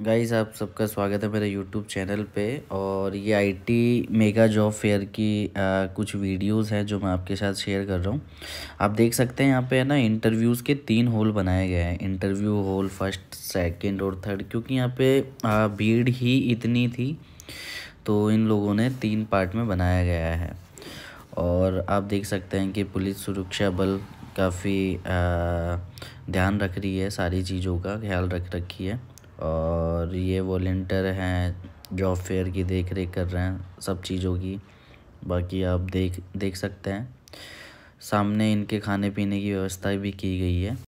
guys आप सबका स्वागत है मेरे यूट्यूब चैनल पे और ये आईटी मेगा जॉब फेयर की आ, कुछ वीडियोस हैं जो मैं आपके साथ शेयर कर रहा हूँ आप देख सकते हैं यहाँ पे है ना इंटरव्यूज़ के तीन हॉल बनाए गए हैं इंटरव्यू हॉल फर्स्ट सेकंड और थर्ड क्योंकि यहाँ पे आ, भीड़ ही इतनी थी तो इन लोगों ने तीन पार्ट में बनाया गया है और आप देख सकते हैं कि पुलिस सुरक्षा बल काफ़ी ध्यान रख रही है सारी चीज़ों का ख्याल रख रखी है और ये वॉल्टियर हैं जॉब फेयर की देख रेख कर रहे हैं सब चीज़ों की बाकी आप देख देख सकते हैं सामने इनके खाने पीने की व्यवस्था भी की गई है